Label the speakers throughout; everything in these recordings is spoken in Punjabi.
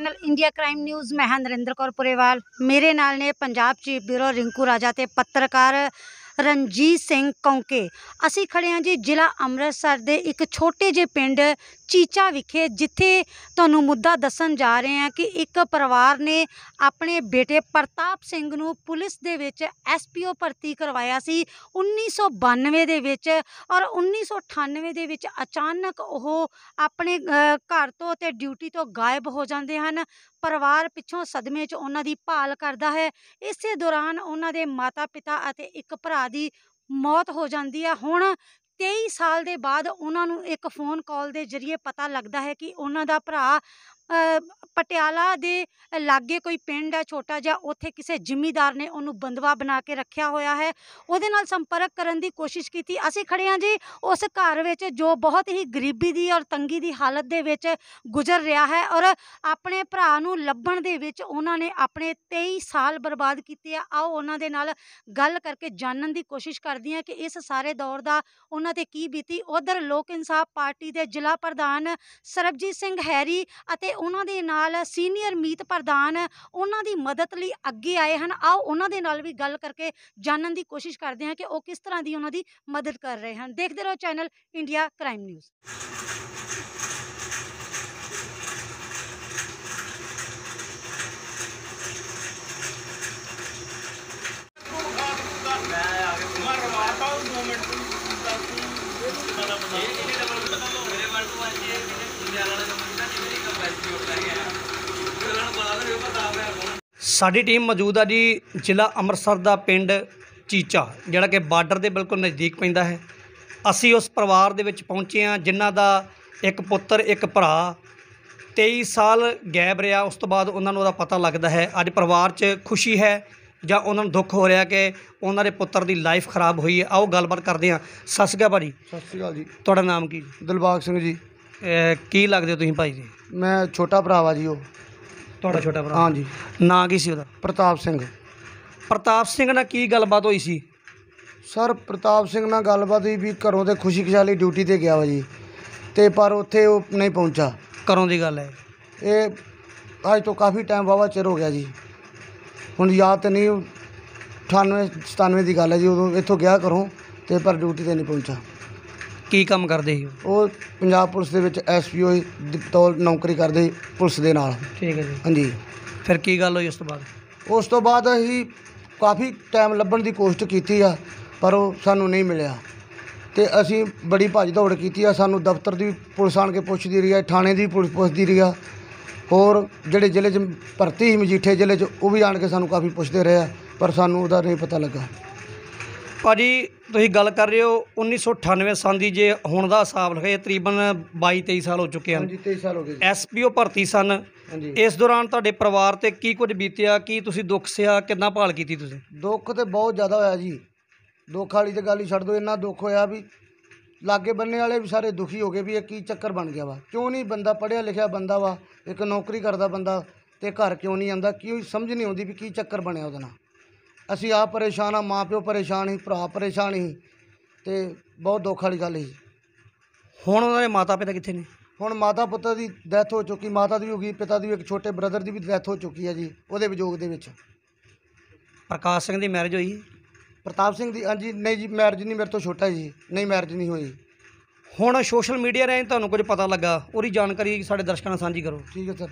Speaker 1: ਚੈਨਲ ਇੰਡੀਆ ਕ੍ਰਾਈਮ ਨਿਊਜ਼ ਮੈਂ ਹਾਂ ਨਰਿੰਦਰ ਕੌਰ ਪੁਰੇਵਾਲ ਮੇਰੇ ਨਾਲ ਨੇ ਪੰਜਾਬ ਚੀਫ ਬਿਊਰੋ ਰਿੰਕੂ ਰਾਜਾ ਤੇ ਪੱਤਰਕਾਰ ਰਣਜੀਤ ਸਿੰਘ ਕੌਂਕੇ ਅਸੀਂ ਖੜੇ ਹਾਂ ਜੀ ਜ਼ਿਲ੍ਹਾ ਅੰਮ੍ਰਿਤਸਰ ਦੇ ਇੱਕ ਛੋਟੇ ਜਿਹੇ ਪਿੰਡ ਚੀਚਾ ਵਿਖੇ ਜਿੱਥੇ ਤੁਹਾਨੂੰ ਮੁੱਦਾ ਦੱਸਣ ਜਾ ਰਹੇ ਹਾਂ ਕਿ ਇੱਕ ਪਰਿਵਾਰ ਨੇ ਆਪਣੇ ਬੇਟੇ ਪ੍ਰਤਾਪ ਸਿੰਘ ਨੂੰ ਪੁਲਿਸ ਦੇ ਵਿੱਚ ਐਸਪੀਓ ਭਰਤੀ ਕਰਵਾਇਆ ਸੀ 1992 ਦੇ ਵਿੱਚ ਔਰ 1998 ਦੇ ਵਿੱਚ ਅਚਾਨਕ ਉਹ ਆਪਣੇ ਘਰ ਤੋਂ ਤੇ ਡਿਊਟੀ ਤੋਂ ਗਾਇਬ ਹੋ ਜਾਂਦੇ ਹਨ ਪਰਿਵਾਰ ਪਿੱਛੋਂ ਸਦਮੇ 'ਚ ਉਹਨਾਂ ਦੀ ਭਾਲ ਕਰਦਾ ਹੈ ਇਸੇ ਦੌਰਾਨ ਉਹਨਾਂ ਦੇ ਮਾਤਾ-ਪਿਤਾ ਅਤੇ ਇੱਕ ਭਰਾ ਦੀ ਮੌਤ ਹੋ ਜਾਂਦੀ ਹੈ ਹੁਣ 23 ਸਾਲ ਦੇ ਬਾਅਦ ਉਹਨਾਂ ਨੂੰ ਇੱਕ ਫੋਨ ਕਾਲ ਦੇ ਜ਼ਰੀਏ ਪਤਾ ਲੱਗਦਾ ਹੈ ਕਿ ਉਹਨਾਂ ਦਾ ਭਰਾ ਪਟਿਆਲਾ ਦੇ ਲਾਗੇ ਕੋਈ ਪਿੰਡ ਹੈ ਛੋਟਾ ਜਿਹਾ ਉੱਥੇ ਕਿਸੇ ਜ਼ਿਮੀਦਾਰ ਨੇ ਉਹਨੂੰ ਬੰਦਵਾ ਬਣਾ ਕੇ ਰੱਖਿਆ ਹੋਇਆ ਹੈ ਉਹਦੇ ਨਾਲ ਸੰਪਰਕ ਕਰਨ ਦੀ ਕੋਸ਼ਿਸ਼ ਕੀਤੀ ਅਸੀਂ ਖੜੇ ਹਾਂ ਜੀ ਉਸ ਘਰ ਵਿੱਚ ਜੋ ਬਹੁਤ ਹੀ ਗਰੀਬੀ ਦੀ ਔਰ ਤੰਗੀ ਦੀ ਹਾਲਤ ਦੇ ਵਿੱਚ ਗੁਜ਼ਰ ਰਿਹਾ ਹੈ ਔਰ ਆਪਣੇ ਭਰਾ ਨੂੰ ਲੱਭਣ ਦੇ ਵਿੱਚ ਉਹਨਾਂ ਨੇ ਆਪਣੇ 23 ਸਾਲ ਬਰਬਾਦ ਕੀਤੇ ਆ ਆਓ ਉਹਨਾਂ ਦੇ ਨਾਲ ਗੱਲ ਕਰਕੇ ਜਾਣਨ ਦੀ ਕੋਸ਼ਿਸ਼ ਕਰਦੀ ਹਾਂ ਕਿ ਇਸ ਸਾਰੇ ਦੌਰ ਦਾ ਉਹਨਾਂ ਤੇ ਕੀ ਬੀਤੀ ਉਧਰ ਲੋਕ ਇਨਸਾਫ ਪਾਰਟੀ ਦੇ ਜ਼ਿਲ੍ਹਾ ਪ੍ਰਧਾਨ ਸਰਬਜੀਤ ਸਿੰਘ ਹੈਰੀ ਅਤੇ ਉਹਨਾਂ ਦੇ ਨਾਲ ਸੀਨੀਅਰ ਮੀਤ ਪ੍ਰਧਾਨ ਉਹਨਾਂ ਦੀ ਮਦਦ ਲਈ ਅੱਗੇ ਆਏ ਹਨ ਆਓ ਉਹਨਾਂ ਦੇ ਨਾਲ ਵੀ ਗੱਲ ਕਰਕੇ ਜਾਣਨ ਦੀ ਕੋਸ਼ਿਸ਼ ਕਰਦੇ ਹਾਂ ਕਿ ਉਹ ਕਿਸ ਤਰ੍ਹਾਂ ਦੀ ਉਹਨਾਂ ਦੀ ਮਦਦ ਕਰ ਰਹੇ ਹਨ ਦੇਖਦੇ ਰਹੋ ਚੈਨਲ ਇੰਡੀਆ ਕ੍ਰਾਈਮ ਨਿਊਜ਼
Speaker 2: ਸਾਡੀ ਟੀਮ ਮੌਜੂਦ ਆ ਜੀ ਜ਼ਿਲ੍ਹਾ ਅੰਮ੍ਰਿਤਸਰ ਦਾ ਪਿੰਡ ਚੀਚਾ ਜਿਹੜਾ ਕਿ ਬਾਰਡਰ ਦੇ ਬਿਲਕੁਲ ਨਜ਼ਦੀਕ ਪੈਂਦਾ ਹੈ ਅਸੀਂ ਉਸ ਪਰਿਵਾਰ ਦੇ ਵਿੱਚ ਪਹੁੰਚੇ ਆ ਜਿਨ੍ਹਾਂ ਦਾ ਇੱਕ ਪੁੱਤਰ ਇੱਕ ਭਰਾ 23 ਸਾਲ ਗਾਇਬ ਰਿਹਾ ਉਸ ਤੋਂ ਬਾਅਦ ਉਹਨਾਂ ਨੂੰ ਉਹਦਾ ਪਤਾ ਲੱਗਦਾ ਹੈ ਅੱਜ ਪਰਿਵਾਰ 'ਚ ਖੁਸ਼ੀ ਹੈ ਜਾਂ ਉਹਨਾਂ ਨੂੰ ਦੁੱਖ ਹੋ ਰਿਹਾ ਕਿ ਉਹਨਾਂ ਦੇ ਪੁੱਤਰ ਦੀ ਲਾਈਫ ਖਰਾਬ ਹੋਈ ਹੈ ਆਓ ਗੱਲਬਾਤ ਕਰਦੇ ਆ ਸਤਿ ਸ਼੍ਰੀ ਅਕਾਲ ਭਾਜੀ ਸਤਿ ਸ਼੍ਰੀ ਅਕਾਲ ਜੀ ਤੁਹਾਡਾ ਨਾਮ ਕੀ ਦਿਲਬਾਗ ਸਿੰਘ ਜੀ ਕੀ ਲੱਗਦੇ ਤੁਸੀਂ ਭਾਈ ਜੀ
Speaker 3: ਮੈਂ ਛੋਟਾ ਭਰਾਵਾ ਜੀ ਉਹ ਤੁਹਾਡਾ ਛੋਟਾ ਭਰਾ ਹਾਂਜੀ ਨਾਂ ਕੀ ਸੀ ਉਹਦਾ ਪ੍ਰਤਾਪ ਸਿੰਘ
Speaker 2: ਪ੍ਰਤਾਪ ਸਿੰਘ ਨਾਲ ਕੀ ਗੱਲਬਾਤ ਹੋਈ ਸੀ
Speaker 3: ਸਰ ਪ੍ਰਤਾਪ ਸਿੰਘ ਨਾਲ ਗੱਲਬਾਤ ਹੋਈ ਵੀ ਘਰੋਂ ਤੇ ਖੁਸ਼ੀ ਖੁਸ਼ਾਲੀ ਡਿਊਟੀ ਤੇ ਗਿਆ ਵਾ ਜੀ ਤੇ ਪਰ ਉੱਥੇ ਉਹ ਨਹੀਂ ਪਹੁੰਚਾ ਘਰੋਂ ਦੀ ਗੱਲ ਹੈ ਇਹ ਅੱਜ ਤੋਂ ਕਾਫੀ ਟਾਈਮ ਬਾਵਾ ਚਿਰ ਹੋ ਗਿਆ ਜੀ ਹੁਣ ਯਾਦ ਤੇ ਨਹੀਂ 98 97 ਦੀ ਗੱਲ ਹੈ ਜੀ ਉਦੋਂ ਇੱਥੋਂ ਗਿਆ ਘਰੋਂ ਤੇ ਪਰ ਡਿਊਟੀ ਤੇ ਨਹੀਂ ਪਹੁੰਚਾ ਕੀ ਕੰਮ ਕਰਦੇ ਸੀ ਉਹ? ਪੰਜਾਬ ਪੁਲਿਸ ਦੇ ਵਿੱਚ ਐਸਪੀਓ ਦੀ ਤੌਰ ਨੌਕਰੀ ਕਰਦੇ ਪੁਲਿਸ ਦੇ ਨਾਲ ਠੀਕ ਹੈ ਜੀ ਹਾਂਜੀ
Speaker 2: ਫਿਰ ਕੀ ਗੱਲ ਹੋਈ ਉਸ ਤੋਂ
Speaker 3: ਬਾਅਦ ਉਸ ਤੋਂ ਬਾਅਦ ਅਸੀਂ ਕਾਫੀ ਟਾਈਮ ਲੱਭਣ ਦੀ ਕੋਸ਼ਿਸ਼ ਕੀਤੀ ਆ ਪਰ ਉਹ ਸਾਨੂੰ ਨਹੀਂ ਮਿਲਿਆ ਤੇ ਅਸੀਂ ਬੜੀ ਭੱਜ ਦੌੜ ਕੀਤੀ ਆ ਸਾਨੂੰ ਦਫ਼ਤਰ ਦੀ ਪੁਲਿਸ ਆਣ ਕੇ ਪੁੱਛਦੀ ਰਹੀ ਆ ਥਾਣੇ ਦੀ ਪੁਲਿਸ ਪੁੱਛਦੀ ਰਹੀ ਆ ਹੋਰ ਜਿਹੜੇ ਜ਼ਿਲ੍ਹੇ 'ਚ ਭਰਤੀ ਹੀ ਮਜੀਠੇ ਜ਼ਿਲ੍ਹੇ 'ਚ ਉਹ ਵੀ ਆਣ ਕੇ ਸਾਨੂੰ ਕਾਫੀ ਪੁੱਛਦੇ ਰਹੇ ਆ ਪਰ ਸਾਨੂੰ ਉਹਦਾ ਨਹੀਂ ਪਤਾ ਲੱਗਾ
Speaker 2: ਭਾਜੀ ਤੁਸੀਂ ਗੱਲ ਕਰ ਰਹੇ ਹੋ 1998 ਸਾਲ ਦੀ ਜੇ ਹੁਣ ਦਾ ਹਿਸਾਬ ਲਖੇ ਤਕਰੀਬਨ 22 23 ਸਾਲ ਹੋ ਚੁੱਕੇ ਹਨ ਹਾਂਜੀ 23 ਸਾਲ ਹੋ ਗਏ ਜੀ ਐਸਪੀਓ ਭਰਤੀ ਸਨ ਹਾਂਜੀ ਇਸ ਦੌਰਾਨ ਤੁਹਾਡੇ ਪਰਿਵਾਰ ਤੇ ਕੀ ਕੁਝ ਬੀਤਿਆ ਕੀ ਤੁਸੀਂ ਦੁੱਖ ਸਿਆ ਕਿੰਨਾ ਭਾਲ ਕੀਤੀ ਤੁਸੀਂ
Speaker 3: ਦੁੱਖ ਤੇ ਬਹੁਤ ਜ਼ਿਆਦਾ ਹੋਇਆ ਜੀ ਦੁੱਖ ਵਾਲੀ ਤੇ ਗੱਲ ਹੀ ਛੱਡ ਦੋ ਇੰਨਾ ਦੁੱਖ ਹੋਇਆ ਵੀ ਲਾਗੇ ਬੰਨੇ ਵਾਲੇ ਵੀ ਸਾਰੇ ਦੁਖੀ ਹੋ ਗਏ ਵੀ ਇਹ ਕੀ ਚੱਕਰ ਬਣ ਗਿਆ ਵਾ ਕਿਉਂ ਨਹੀਂ ਬੰਦਾ ਪੜਿਆ ਲਿਖਿਆ ਬੰਦਾ ਵਾ ਇੱਕ ਨੌਕਰੀ ਕਰਦਾ ਬੰਦਾ ਤੇ ਘਰ ਕਿਉਂ ਨਹੀਂ ਆਉਂਦਾ ਕੀ ਸਮਝ ਨਹੀਂ ਆਉਂਦੀ ਵੀ ਕੀ ਚੱਕਰ ਬਣਿਆ ਉਹਦੇ ਨਾਲ ਅਸੀਂ ਆਪ ਪਰੇਸ਼ਾਨ ਆ ਮਾਂ ਪਿਓ ਪਰੇਸ਼ਾਨ ਹੀ ਭਰਾ ਪਰੇਸ਼ਾਨ ਹੀ ਤੇ ਬਹੁਤ ਦੁੱਖ ਵਾਲੀ ਗੱਲ ਹੈ ਹੁਣ ਉਹਨਾਂ ਦੇ ਮਾਤਾ ਪਿਤਾ ਕਿੱਥੇ ਨੇ ਹੁਣ ਮਾਤਾ ਪੁੱਤਰ ਦੀ ਡੈਥ ਹੋ ਚੁੱਕੀ ਮਾਤਾ ਦੀ ਵੀ ਹੋ ਗਈ ਪਿਤਾ ਦੀ ਵੀ ਇੱਕ ਛੋਟੇ ਬ੍ਰਦਰ ਦੀ ਵੀ ਡੈਥ ਹੋ ਚੁੱਕੀ ਹੈ ਜੀ ਉਹਦੇ ਵਿਜੋਗ ਦੇ ਵਿੱਚ ਪ੍ਰਕਾਸ਼ ਸਿੰਘ ਦੀ ਮੈਰਿਜ ਹੋਈ ਪ੍ਰਤਾਪ ਸਿੰਘ ਦੀ ਹਾਂਜੀ ਨਹੀਂ ਜੀ
Speaker 2: ਮੈਰਿਜ ਨਹੀਂ ਮੇਰੇ ਤੋਂ ਛੋਟਾ ਜੀ ਨਹੀਂ ਮੈਰਿਜ ਨਹੀਂ ਹੋਈ ਹੁਣ ਸੋਸ਼ਲ ਮੀਡੀਆ ਰਾਹੀਂ ਤੁਹਾਨੂੰ ਕੁਝ ਪਤਾ ਲੱਗਾ
Speaker 3: ਉਹਦੀ ਜਾਣਕਾਰੀ ਸਾਡੇ ਦਰਸ਼ਕਾਂ ਨਾਲ ਸਾਂਝੀ ਕਰੋ ਠੀਕ ਹੈ ਸਰ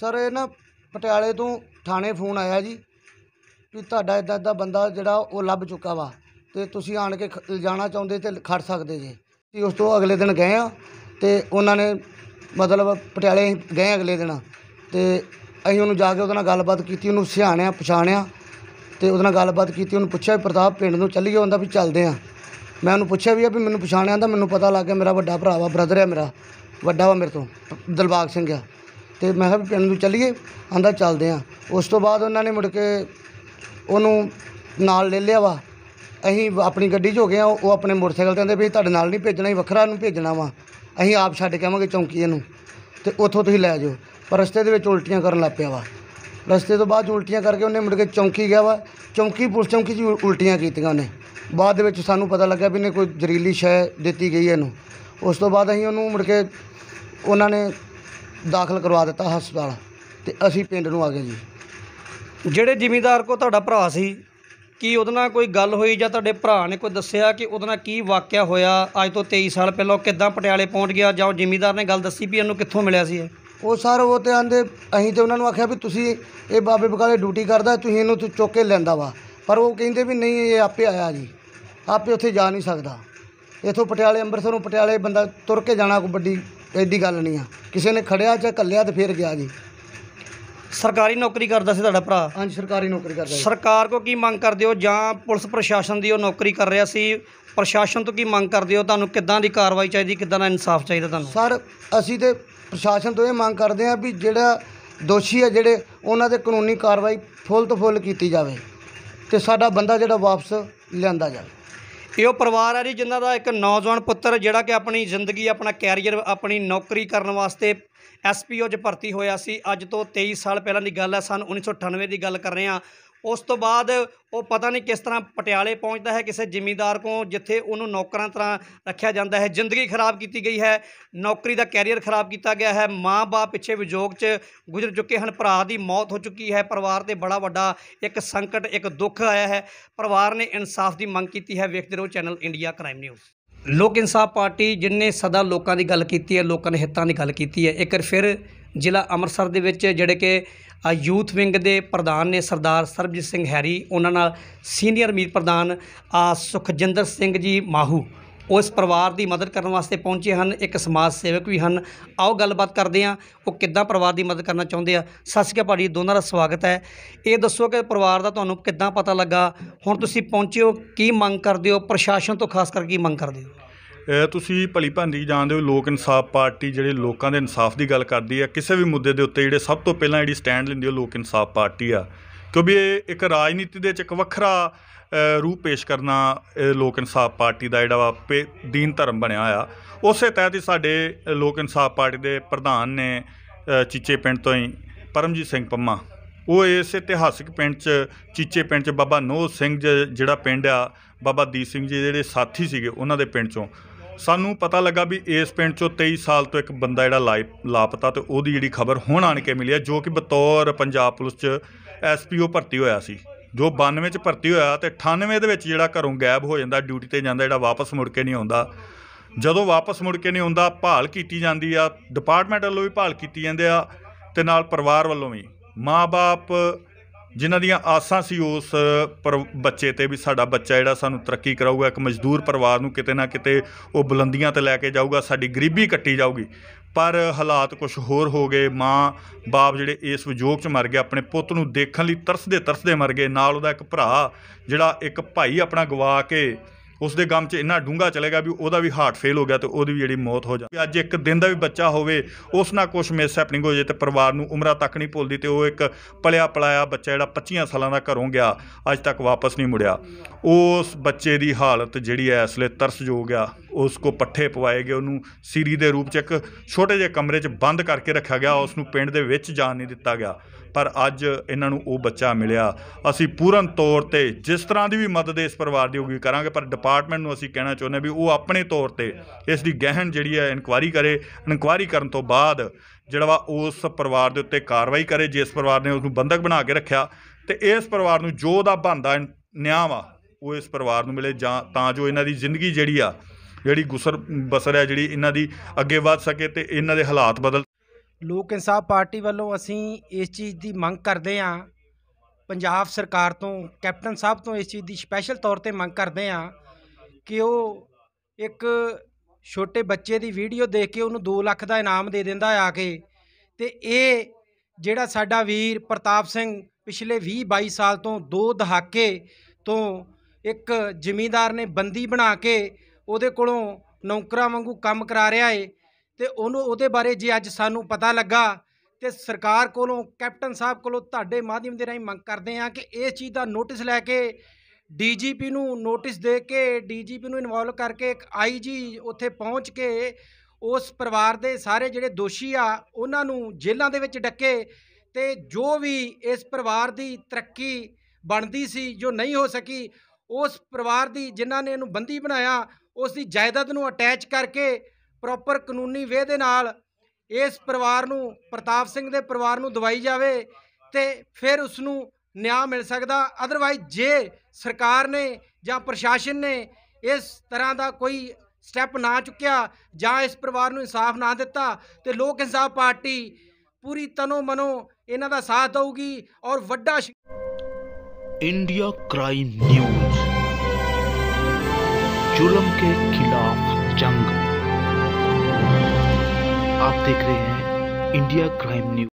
Speaker 3: ਸਰ ਇਹ ਨਾ ਪਟਿਆਲੇ ਤੋਂ ਥਾਣੇ ਫੋਨ ਆਇਆ ਜੀ ਕਿ ਤੁਹਾਡਾ ਇਦਾਂ ਦਾ ਬੰਦਾ ਜਿਹੜਾ ਉਹ ਲੱਭ ਚੁੱਕਾ ਵਾ ਤੇ ਤੁਸੀਂ ਆਣ ਕੇ ਜਾਣਾ ਚਾਹੁੰਦੇ ਤੇ ਖੜ ਸਕਦੇ ਜੇ ਤੇ ਉਸ ਤੋਂ ਅਗਲੇ ਦਿਨ ਗਏ ਆ ਤੇ ਉਹਨਾਂ ਨੇ ਮਤਲਬ ਪਟਿਆਲੇ ਗਏ ਅਗਲੇ ਦਿਨ ਤੇ ਅਸੀਂ ਉਹਨੂੰ ਜਾ ਕੇ ਉਹਦੇ ਨਾਲ ਗੱਲਬਾਤ ਕੀਤੀ ਉਹਨੂੰ ਸਿਆਣਿਆ ਪਛਾਣਿਆ ਤੇ ਉਹਦੇ ਨਾਲ ਗੱਲਬਾਤ ਕੀਤੀ ਉਹਨੂੰ ਪੁੱਛਿਆ ਵੀ ਪ੍ਰਤਾਪ ਪਿੰਡ ਨੂੰ ਚੱਲੀਏ ਉਹਦਾ ਵੀ ਚੱਲਦੇ ਆ ਮੈਂ ਉਹਨੂੰ ਪੁੱਛਿਆ ਵੀ ਆ ਵੀ ਮੈਨੂੰ ਪਛਾਣਿਆ ਤਾਂ ਮੈਨੂੰ ਪਤਾ ਲੱਗ ਗਿਆ ਮੇਰਾ ਵੱਡਾ ਭਰਾ ਵਾ ਬ੍ਰਦਰ ਆ ਮੇਰਾ ਵੱਡਾ ਵਾ ਮੇਰੇ ਤੋਂ ਦਿਲਬਾਗ ਸਿੰਘ ਆ ਤੇ ਮੈਂ ਕਿਹਾ ਵੀ ਪਿੰਡ ਨੂੰ ਚੱਲੀਏ ਆਂਦਾ ਚੱਲਦੇ ਆ ਉਸ ਤੋਂ ਬਾਅਦ ਉਹਨਾਂ ਨੇ ਮੁੜ ਕੇ ਉਹਨੂੰ ਨਾਲ ਲੈ ਲਿਆ ਵਾ ਅਸੀਂ ਆਪਣੀ ਗੱਡੀ 'ਚ ਹੋ ਗਏ ਆ ਉਹ ਆਪਣੇ ਮੋਟਰਸਾਈਕਲ ਤੇ ਆਂਦੇ ਵੀ ਤੁਹਾਡੇ ਨਾਲ ਨਹੀਂ ਭੇਜਣਾ ਹੀ ਵੱਖਰਾ ਨੂੰ ਭੇਜਣਾ ਵਾ ਅਸੀਂ ਆਪ ਛੱਡ ਕੇ ਆਵਾਂਗੇ ਚੌਂਕੀ ਇਹਨੂੰ ਤੇ ਉੱਥੋਂ ਤੁਸੀਂ ਲੈ ਜਾਓ ਪਰ ਰਸਤੇ ਦੇ ਵਿੱਚ ਉਲਟੀਆਂ ਕਰਨ ਲੱਗ ਪਿਆ ਵਾ ਰਸਤੇ ਤੋਂ ਬਾਅਦ ਉਲਟੀਆਂ ਕਰਕੇ ਉਹਨੇ ਮੁੜ ਕੇ ਚੌਂਕੀ ਗਿਆ ਵਾ ਚੌਂਕੀ ਪੁਲਿਸ ਚੌਂਕੀ 'ਚ ਉਲਟੀਆਂ ਕੀਤੀਆਂ ਉਹਨੇ ਬਾਅਦ ਦੇ ਵਿੱਚ ਸਾਨੂੰ ਪਤਾ ਲੱਗਾ ਵੀ ਇਹਨੇ ਕੋਈ ਜ਼ਰੀਲੀ ਸ਼ੈ ਦਿੱਤੀ ਗਈ ਇਹਨੂੰ ਉਸ ਤੋਂ ਬਾਅਦ ਅਸੀਂ ਉਹਨੂੰ ਮੁੜ ਕੇ ਉਹਨਾਂ ਨੇ ਦਾਖਲ ਕਰਵਾ ਦਿੱਤਾ ਹਸਪਤਾਲ ਤੇ ਅਸੀਂ ਪਿੰਡ ਨੂੰ ਆ ਗਏ ਜੀ
Speaker 2: ਜਿਹੜੇ ਜ਼ਿਮੀਂਦਾਰ ਕੋ ਤੁਹਾਡਾ ਭਰਾ ਸੀ ਕੀ ਉਹਦੇ ਨਾਲ ਕੋਈ ਗੱਲ ਹੋਈ ਜਾਂ ਤੁਹਾਡੇ ਭਰਾ ਨੇ ਕੋਈ ਦੱਸਿਆ ਕਿ ਉਹਦੇ ਨਾਲ ਕੀ ਵਾਕਿਆ ਹੋਇਆ ਅੱਜ ਤੋਂ 23 ਸਾਲ ਪਹਿਲਾਂ ਕਿੱਦਾਂ ਪਟਿਆਲੇ ਪਹੁੰਚ ਗਿਆ ਜਾਂ ਉਹ ਜ਼ਿਮੀਂਦਾਰ ਨੇ ਗੱਲ ਦੱਸੀ ਵੀ
Speaker 3: ਇਹਨੂੰ ਕਿੱਥੋਂ ਮਿਲਿਆ ਸੀ ਇਹ ਉਹ ਸਰ ਉਹ ਤੇ ਆਂਦੇ ਅਸੀਂ ਤੇ ਉਹਨਾਂ ਨੂੰ ਆਖਿਆ ਵੀ ਤੁਸੀਂ ਇਹ ਬਾਬੇ ਬਕਾਲੇ ਡਿਊਟੀ ਕਰਦਾ ਤੁਸੀਂ ਇਹਨੂੰ ਤੂੰ ਚੁੱਕ ਕੇ ਲੈਂਦਾ ਵਾ ਪਰ ਉਹ ਕਹਿੰਦੇ ਵੀ ਨਹੀਂ ਇਹ ਆਪੇ ਆਇਆ ਜੀ ਆਪੇ ਉੱਥੇ ਜਾ ਨਹੀਂ ਸਕਦਾ ਇਥੋਂ ਪਟਿਆਲੇ ਅੰਮ੍ਰਿਤਸਰ ਨੂੰ ਪਟਿਆਲੇ ਬੰਦਾ ਤੁਰ ਕੇ ਜਾਣਾ ਕੋਈ ਵੱਡੀ ਐਡੀ ਗੱਲ ਨਹੀਂ ਆ ਕਿਸੇ ਨੇ ਖੜਿਆ ਚਾ ਕੱਲਿਆ ਤੇ ਫੇਰ ਗਿਆ ਜੀ
Speaker 2: ਸਰਕਾਰੀ ਨੌਕਰੀ ਕਰਦਾ ਸੀ ਤੁਹਾਡਾ ਭਰਾ ਹਾਂਜੀ ਸਰਕਾਰੀ ਨੌਕਰੀ ਕਰਦਾ ਸੀ ਸਰਕਾਰ ਕੋ ਕੀ ਮੰਗ ਕਰਦੇ ਹੋ ਜਾਂ ਪੁਲਿਸ ਪ੍ਰਸ਼ਾਸਨ ਦੀ ਉਹ ਨੌਕਰੀ ਕਰ ਰਿਹਾ ਸੀ ਪ੍ਰਸ਼ਾਸਨ ਤੋਂ ਕੀ ਮੰਗ ਕਰਦੇ ਹੋ ਤੁਹਾਨੂੰ ਕਿੱਦਾਂ ਦੀ ਕਾਰਵਾਈ ਚਾਹੀਦੀ ਕਿੱਦਾਂ ਦਾ ਇਨਸਾਫ ਚਾਹੀਦਾ ਤੁਹਾਨੂੰ ਸਰ
Speaker 3: ਅਸੀਂ ਤੇ ਪ੍ਰਸ਼ਾਸਨ ਤੋਂ ਇਹ ਮੰਗ ਕਰਦੇ ਹਾਂ ਵੀ ਜਿਹੜਾ ਦੋਸ਼ੀ ਹੈ ਜਿਹੜੇ ਉਹਨਾਂ ਤੇ ਕਾਨੂੰਨੀ ਕਾਰਵਾਈ ਫੁੱਲ ਤੋਂ ਫੁੱਲ ਕੀਤੀ ਜਾਵੇ ਤੇ ਸਾਡਾ ਬੰਦਾ ਜਿਹੜਾ ਵਾਪਸ ਲਿਆਂਦਾ ਜਾਵੇ ਇਹ
Speaker 2: ਉਹ ਪਰਿਵਾਰ ਹੈ ਜੀ ਜਿਨ੍ਹਾਂ ਦਾ ਇੱਕ ਨੌਜਵਾਨ ਪੁੱਤਰ ਜਿਹੜਾ ਕਿ ਆਪਣੀ ਜ਼ਿੰਦਗੀ ਆਪਣਾ ਕੈਰੀਅਰ ਆਪਣੀ ਨੌਕਰੀ ਕਰਨ ਵਾਸਤੇ ਐਸਪੀਓ 'ਚ ਭਰਤੀ ਹੋਇਆ ਸੀ ਅੱਜ ਤੋਂ 23 ਸਾਲ ਪਹਿਲਾਂ ਦੀ ਗੱਲ ਹੈ ਸਨ 1998 ਦੀ ਗੱਲ ਕਰ ਰਹੇ ਹਾਂ ਉਸ ਤੋਂ ਬਾਅਦ ਉਹ ਪਤਾ ਨਹੀਂ ਕਿਸ ਤਰ੍ਹਾਂ ਪਟਿਆਲੇ ਪਹੁੰਚਦਾ ਹੈ ਕਿਸੇ ਜ਼ਿੰਮੇਦਾਰ ਕੋਲ ਜਿੱਥੇ ਉਹਨੂੰ ਨੌਕਰਾਂ ਤਰ੍ਹਾਂ ਰੱਖਿਆ ਜਾਂਦਾ ਹੈ ਜ਼ਿੰਦਗੀ ਖਰਾਬ ਕੀਤੀ ਗਈ ਹੈ ਨੌਕਰੀ ਦਾ ਕੈਰੀਅਰ ਖਰਾਬ ਕੀਤਾ ਗਿਆ ਹੈ ਮਾਂ-ਬਾਪ ਪਿੱਛੇ ਵਿਜੋਗ 'ਚ ਗੁਜ਼ਰ ਚੁੱਕੇ ਹਨ ਭਰਾ ਦੀ ਮੌਤ ਹੋ ਚੁੱਕੀ ਹੈ ਪਰਿਵਾਰ ਤੇ ਬੜਾ ਵੱਡਾ ਇੱਕ ਸੰਕਟ ਇੱਕ ਦੁੱਖ ਆਇਆ ਹੈ ਪਰਿਵਾਰ ਨੇ ਇਨਸਾਫ ਦੀ ਮੰਗ ਕੀਤੀ ਹੈ ਵੇਖਦੇ ਰਹੋ ਚੈਨਲ ਇੰਡੀਆ ਕ੍ਰਾਈਮ ਨਿਊਜ਼ ਲੋਕ ਇਨਸਾਫ ਪਾਰਟੀ ਜਿਨਨੇ ਸਦਾ ਲੋਕਾਂ ਦੀ ਗੱਲ ਕੀਤੀ ਹੈ ਲੋਕਾਂ ਦੇ ਹਿੱਤਾਂ ਦੀ ਗੱਲ ਕੀਤੀ ਹੈ ਇੱਕ ਵਾਰ ਫਿਰ ਜ਼ਿਲ੍ਹਾ ਅੰਮ੍ਰਿਤਸਰ ਦੇ ਵਿੱਚ ਜਿਹੜੇ ਕਿ ਯੂਥ ਵਿੰਗ ਦੇ ਪ੍ਰਧਾਨ ਨੇ ਸਰਦਾਰ ਸਰਬਜੀਤ ਸਿੰਘ ਹੈਰੀ ਉਹਨਾਂ ਨਾਲ ਸੀਨੀਅਰ ਮੀਤ ਪ੍ਰਧਾਨ ਸੁਖਜਿੰਦਰ ਸਿੰਘ ਜੀ ਮਾਹੂ ਉਸ ਪਰਿਵਾਰ ਦੀ ਮਦਦ ਕਰਨ ਵਾਸਤੇ ਪਹੁੰਚੇ ਹਨ ਇੱਕ ਸਮਾਜ ਸੇਵਕ ਵੀ ਹਨ ਆਓ ਗੱਲਬਾਤ ਕਰਦੇ ਹਾਂ ਉਹ ਕਿੱਦਾਂ ਪਰਿਵਾਰ ਦੀ ਮਦਦ ਕਰਨਾ ਚਾਹੁੰਦੇ ਆ ਸਤਿ ਸ਼੍ਰੀ ਅਕਾਲ ਜੀ ਦੋਨਾਂ ਦਾ ਸਵਾਗਤ ਹੈ ਇਹ ਦੱਸੋ ਕਿ ਪਰਿਵਾਰ ਦਾ ਤੁਹਾਨੂੰ ਕਿੱਦਾਂ ਪਤਾ ਲੱਗਾ ਹੁਣ ਤੁਸੀਂ ਪਹੁੰਚੇ ਹੋ ਕੀ ਮੰਗ ਕਰਦੇ ਹੋ ਪ੍ਰਸ਼ਾਸਨ ਤੋਂ ਖਾਸ ਕਰਕੇ ਕੀ ਮੰਗ ਕਰਦੇ ਹੋ
Speaker 4: ਤੁਸੀਂ ਭਲੀ ਭਾਂਦੀ ਜਾਣਦੇ ਹੋ ਲੋਕ ਇਨਸਾਫ ਪਾਰਟੀ ਜਿਹੜੇ ਲੋਕਾਂ ਦੇ ਇਨਸਾਫ ਦੀ ਗੱਲ ਕਰਦੀ ਹੈ ਕਿਸੇ ਵੀ ਮੁੱਦੇ ਦੇ ਉੱਤੇ ਜਿਹੜੇ ਸਭ ਤੋਂ ਪਹਿਲਾਂ ਜਿਹੜੀ ਸਟੈਂਡ ਲੈਂਦੀ ਹੈ ਲੋਕ ਇਨਸਾਫ ਪਾਰਟੀ ਆ ਕਿਉਂਕਿ ਇਹ ਇੱਕ ਰਾਜਨੀਤੀ ਦੇ ਵਿੱਚ ਇੱਕ ਵੱਖਰਾ ਰੂਪ ਪੇਸ਼ ਕਰਨਾ ਲੋਕ ਇਨਸਾਫ ਪਾਰਟੀ ਦਾ ਜਿਹੜਾ ਵਾਪੇ ਦੀਨ ਧਰਮ ਬਣਿਆ ਆ ਉਸੇ ਤਹਿਤ ਹੀ ਸਾਡੇ ਲੋਕ ਇਨਸਾਫ ਪਾਰਟੀ ਦੇ ਪ੍ਰਧਾਨ ਨੇ ਚੀਚੇ ਪਿੰਡ ਤੋਂ ਹੀ ਪਰਮਜੀਤ ਸਿੰਘ ਪੰਮਾ ਉਹ ਇਸ ਇਤਿਹਾਸਿਕ ਪਿੰਡ 'ਚ ਚੀਚੇ ਪਿੰਡ 'ਚ ਬਾਬਾ ਨੋਹ ਸਿੰਘ ਜਿਹੜਾ ਪਿੰਡ ਆ ਬਾਬਾ ਦੀਪ ਸਿੰਘ ਜੀ ਜਿਹੜੇ ਸਾਥੀ ਸੀਗੇ ਉਹਨਾਂ ਦੇ ਪਿੰਡ 'ਚੋਂ ਸਾਨੂੰ ਪਤਾ ਲੱਗਾ ਵੀ ਇਸ ਪਿੰਡ ਚੋਂ 23 ਸਾਲ ਤੋਂ ਇੱਕ ਬੰਦਾ ਜਿਹੜਾ ਲਾਇ- ਲਾਪਤਾ ਤੇ ਉਹਦੀ ਜਿਹੜੀ ਖਬਰ ਹੁਣ ਆਣ ਕੇ ਮਿਲੀ ਹੈ ਜੋ ਕਿ ਬਤੌਰ ਪੰਜਾਬ ਪੁਲਿਸ ਚ ਐਸਪੀਓ ਭਰਤੀ ਹੋਇਆ ਸੀ ਜੋ 92 ਚ ਭਰਤੀ ਹੋਇਆ ਤੇ 98 ਦੇ ਵਿੱਚ ਜਿਹੜਾ ਘਰੋਂ ਗਾਇਬ ਹੋ ਜਾਂਦਾ ਡਿਊਟੀ ਤੇ ਜਾਂਦਾ ਜਿਹੜਾ ਵਾਪਸ ਮੁੜ ਕੇ ਨਹੀਂ ਆਉਂਦਾ ਜਦੋਂ ਵਾਪਸ ਮੁੜ ਕੇ ਨਹੀਂ ਆਉਂਦਾ ਭਾਲ ਕੀਤੀ ਜਾਂਦੀ ਆ ਡਿਪਾਰਟਮੈਂਟ ਵੱਲੋਂ ਵੀ ਭਾਲ ਕੀਤੀ ਜਾਂਦੇ ਆ ਤੇ ਨਾਲ ਪਰਿਵਾਰ ਵੱਲੋਂ ਵੀ ਮਾਪੇ ਜਿਨ੍ਹਾਂ ਦੀਆਂ ਆਸਾਂ ਸੀ ਉਸ ਪਰ ਬੱਚੇ ਤੇ ਵੀ ਸਾਡਾ ਬੱਚਾ ਜਿਹੜਾ ਸਾਨੂੰ ਤਰੱਕੀ ਕਰਾਊਗਾ ਇੱਕ ਮਜ਼ਦੂਰ ਪਰਿਵਾਰ ਨੂੰ ਕਿਤੇ ਨਾ ਕਿਤੇ ਉਹ ਬੁਲੰਦੀਆਂ ਤੇ ਲੈ ਕੇ ਜਾਊਗਾ ਸਾਡੀ ਗਰੀਬੀ ਕੱਟੀ ਜਾਊਗੀ ਪਰ ਹਾਲਾਤ ਕੁਝ ਹੋਰ ਹੋ ਗਏ ਮਾਂ ਬਾਪ ਜਿਹੜੇ ਇਸ ਵਿਜੋਗ 'ਚ ਮਰ ਗਏ ਆਪਣੇ ਪੁੱਤ ਨੂੰ ਦੇਖਣ ਲਈ ਤਰਸਦੇ ਤਰਸਦੇ ਮਰ ਗਏ ਨਾਲ ਉਹਦਾ ਇੱਕ ਭਰਾ ਜਿਹੜਾ ਇੱਕ ਭਾਈ ਆਪਣਾ ਗਵਾ ਕੇ ਉਸ ਦੇ ਗਮ 'ਚ ਇੰਨਾ ਡੂੰਘਾ ਚਲੇਗਾ ਵੀ ਉਹਦਾ ਵੀ ਹਾਰਟ ਫੇਲ ਹੋ ਗਿਆ ਤੇ ਉਹਦੀ ਵੀ ਜਿਹੜੀ ਮੌਤ ਹੋ ਜਾਂਦੀ ਅੱਜ ਇੱਕ ਦਿਨ ਦਾ ਵੀ ਬੱਚਾ ਹੋਵੇ ਉਸ ਨਾਲ ਕੁਝ ਮਿਸ ਹੈਪਨਿੰਗ ਹੋ ਜੇ ਤੇ ਪਰਿਵਾਰ ਨੂੰ ਉਮਰਾਂ ਤੱਕ ਨਹੀਂ ਭੁੱਲਦੀ ਤੇ ਉਹ ਇੱਕ ਪਲਿਆ ਪਲਾਇਆ ਬੱਚਾ ਜਿਹੜਾ 25 ਸਾਲਾਂ ਦਾ ਘਰੋਂ ਗਿਆ ਅੱਜ ਤੱਕ ਵਾਪਸ ਨਹੀਂ ਮੁੜਿਆ ਉਸ ਬੱਚੇ ਦੀ ਹਾਲਤ ਜਿਹੜੀ ਹੈ ਇਸ ਲਈ ਤਰਸਯੋਗ ਆ ਉਸ ਕੋ ਪੱਠੇ ਪਵਾਏ ਗਏ ਉਹਨੂੰ ਸੀਰੀ ਦੇ ਰੂਪ 'ਚ ਇੱਕ ਛੋਟੇ ਜਿਹੇ ਕਮਰੇ 'ਚ ਬੰਦ ਕਰਕੇ ਰੱਖਿਆ ਗਿਆ ਉਸ ਨੂੰ ਪਿੰਡ ਦੇ ਵਿੱਚ ਜਾਣ ਨਹੀਂ ਦਿੱਤਾ ਗਿਆ ਪਰ ਅੱਜ ਇਹਨਾਂ ਨੂੰ ਉਹ ਬੱਚਾ ਮਿਲਿਆ ਅਸੀਂ ਪੂਰਨ ਤੌਰ ਤੇ ਜਿਸ ਤਰ੍ਹਾਂ ਦੀ ਵੀ ਮਦਦ ਇਸ ਪਰਿਵਾਰ ਦੀ ਹੋਗੀ ਕਰਾਂਗੇ ਪਰ ਡਿਪਾਰਟਮੈਂਟ ਨੂੰ ਅਸੀਂ ਕਹਿਣਾ ਚਾਹੁੰਦੇ ਹਾਂ ਵੀ ਉਹ ਆਪਣੇ ਤੌਰ ਤੇ ਇਸ ਦੀ ਗਹਿਣ ਜਿਹੜੀ ਹੈ ਇਨਕੁਆਇਰੀ ਕਰੇ ਇਨਕੁਆਇਰੀ ਕਰਨ ਤੋਂ ਬਾਅਦ ਜਿਹੜਾ ਵਾ ਉਸ ਪਰਿਵਾਰ ਦੇ ਉੱਤੇ ਕਾਰਵਾਈ ਕਰੇ ਜਿਸ ਪਰਿਵਾਰ ਨੇ ਉਸ ਨੂੰ ਬੰਦਕ ਬਣਾ ਕੇ ਰੱਖਿਆ ਤੇ ਇਸ ਪਰਿਵਾਰ ਨੂੰ ਜੋ ਦਾ ਬੰਦਾ ਨਿਆਂ ਵਾ ਉਹ ਇਸ ਪਰਿਵਾਰ ਨੂੰ ਮਿਲੇ ਜਾਂ ਤਾਂ ਜੋ ਇਹਨਾਂ ਦੀ ਜ਼ਿੰਦਗੀ ਜਿਹੜੀ ਆ ਜਿਹੜੀ ਗੁਸਰ ਬਸਰ ਹੈ ਜਿਹੜੀ ਇਹਨਾਂ ਦੀ ਅੱਗੇ ਵਧ ਸਕੇ ਤੇ ਇਹਨਾਂ ਦੇ ਹਾਲਾਤ ਬਦਲ ਲੋਕ ਇਨਸਾਫ ਪਾਰਟੀ ਵੱਲੋਂ ਅਸੀਂ ਇਸ ਚੀਜ਼ ਦੀ ਮੰਗ ਕਰਦੇ ਹਾਂ
Speaker 5: ਪੰਜਾਬ ਸਰਕਾਰ ਤੋਂ ਕੈਪਟਨ ਸਾਹਿਬ ਤੋਂ ਇਸ ਚੀਜ਼ ਦੀ ਸਪੈਸ਼ਲ ਤੌਰ ਤੇ ਮੰਗ ਕਰਦੇ ਹਾਂ ਕਿ ਉਹ ਇੱਕ ਛੋਟੇ ਬੱਚੇ ਦੀ ਵੀਡੀਓ ਦੇਖ ਕੇ ਉਹਨੂੰ 2 ਲੱਖ ਦਾ ਇਨਾਮ ਦੇ ਦਿੰਦਾ ਆ ਕੇ ਤੇ ਇਹ ਜਿਹੜਾ ਸਾਡਾ ਵੀਰ ਪ੍ਰਤਾਪ ਸਿੰਘ ਪਿਛਲੇ 20 22 ਸਾਲ ਤੋਂ ਦੋ ਦਹਾਕੇ ਤੋਂ ਇੱਕ ਜ਼ਿਮੀਂਦਾਰ ਨੇ ਬੰਦੀ ਬਣਾ ਕੇ ਉਹਦੇ ਕੋਲੋਂ ਨੌਕਰਾਂ ਵਾਂਗੂ ਕੰਮ ਕਰਾ ਰਿਹਾ ਏ ਤੇ ਉਹਨੂੰ ਉਹਦੇ ਬਾਰੇ ਜੇ ਅੱਜ ਸਾਨੂੰ ਪਤਾ ਲੱਗਾ ਤੇ ਸਰਕਾਰ ਕੋਲੋਂ ਕੈਪਟਨ ਸਾਹਿਬ ਕੋਲੋਂ ਤੁਹਾਡੇ ਮਾਧਿਅਮ ਦੇ ਰਾਹੀਂ ਮੰਗ ਕਰਦੇ ਆ ਕਿ ਇਸ ਚੀਜ਼ ਦਾ ਨੋਟਿਸ ਲੈ ਕੇ ਡੀਜੀਪੀ ਨੂੰ ਨੋਟਿਸ ਦੇ ਕੇ ਡੀਜੀਪੀ ਨੂੰ ਇਨਵੋਲਵ ਕਰਕੇ ਇੱਕ ਆਈਜੀ ਉੱਥੇ ਪਹੁੰਚ ਕੇ ਉਸ ਪਰਿਵਾਰ ਦੇ ਸਾਰੇ ਜਿਹੜੇ ਦੋਸ਼ੀ ਆ ਉਹਨਾਂ ਨੂੰ ਜੇਲ੍ਹਾਂ ਦੇ ਵਿੱਚ ਡੱਕੇ ਤੇ ਜੋ ਵੀ ਇਸ ਪਰਿਵਾਰ ਦੀ ਤਰੱਕੀ ਬਣਦੀ ਸੀ ਜੋ ਨਹੀਂ ਹੋ ਸਕੀ ਉਸ ਪਰਿਵਾਰ ਦੀ ਜਿਨ੍ਹਾਂ ਨੇ ਇਹਨੂੰ ਬੰਦੀ ਬਣਾਇਆ ਉਸ ਦੀ ਜਾਇਦਾਦ ਨੂੰ ਅਟੈਚ ਕਰਕੇ ਪ੍ਰੋਪਰ ਕਾਨੂੰਨੀ ਵੇਹ ਦੇ ਨਾਲ ਇਸ ਪਰਿਵਾਰ ਨੂੰ ਪ੍ਰਤਾਪ ਸਿੰਘ ਦੇ ਪਰਿਵਾਰ ਨੂੰ ਦਵਾਈ ਜਾਵੇ ਤੇ ਫਿਰ ਉਸ ਨੂੰ ਨਿਆਂ ਮਿਲ ਸਕਦਾ ਅਦਰਵਾਈਜ਼ ਜੇ ਸਰਕਾਰ ਨੇ ਜਾਂ ਪ੍ਰਸ਼ਾਸਨ ਨੇ ਇਸ ਤਰ੍ਹਾਂ ਦਾ ਕੋਈ ਸਟੈਪ ਨਾ ਚੁੱਕਿਆ ਜਾਂ ਇਸ ਪਰਿਵਾਰ ਨੂੰ ਇਨਸਾਫ ਨਾ ਦਿੱਤਾ ਤੇ ਲੋਕ ਇਨਸਾਫ ਪਾਰਟੀ ਪੂਰੀ ਤਨੋ ਮਨੋ ਇਹਨਾਂ ਦਾ ਸਾਥ ਦੇਊਗੀ ਔਰ ਵੱਡਾ
Speaker 3: ਇੰਡੀਆ ਕ੍ਰਾਈਮ ਨਿਊਜ਼
Speaker 1: जुल्म के खिलाफ जंग आप देख रहे हैं इंडिया क्राइम न्यूज